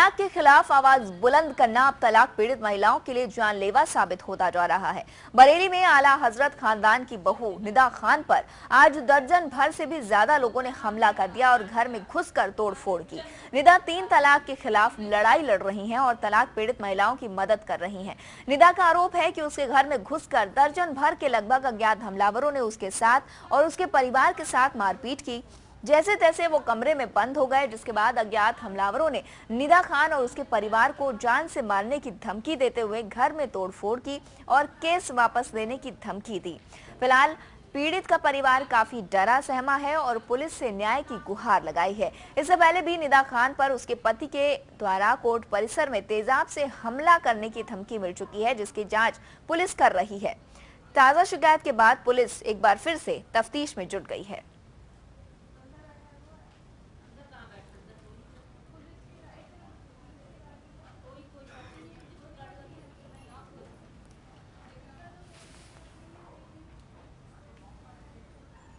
तलाक के खिलाफ आवाज बुलंद करना अब तलाक पीड़ित महिलाओं के लिए जानलेवा साबित होता जा रहा है बरेली में आला हजरत खानदान की बहू निदा खान पर आज दर्जन भर से भी ज्यादा लोगों ने हमला कर दिया और घर में घुसकर तोड़फोड़ की निदा तीन तलाक के खिलाफ लड़ाई लड़ रही है और तलाक पीड़ित महिलाओं की मदद कर रही है निदा का आरोप है की उसके घर में घुस दर्जन भर के लगभग अज्ञात हमलावरों ने उसके साथ और उसके परिवार के साथ मारपीट की जैसे तैसे वो कमरे में बंद हो गए जिसके बाद अज्ञात हमलावरों ने निदा खान और उसके परिवार को जान से मारने की धमकी देते हुए घर में तोड़फोड़ की और केस वापस लेने की धमकी दी फिलहाल पीड़ित का परिवार काफी डरा सहमा है और पुलिस से न्याय की गुहार लगाई है इससे पहले भी निदा खान पर उसके पति के द्वारा कोर्ट परिसर में तेजाब से हमला करने की धमकी मिल चुकी है जिसकी जांच पुलिस कर रही है ताजा शिकायत के बाद पुलिस एक बार फिर से तफ्तीश में जुट गई है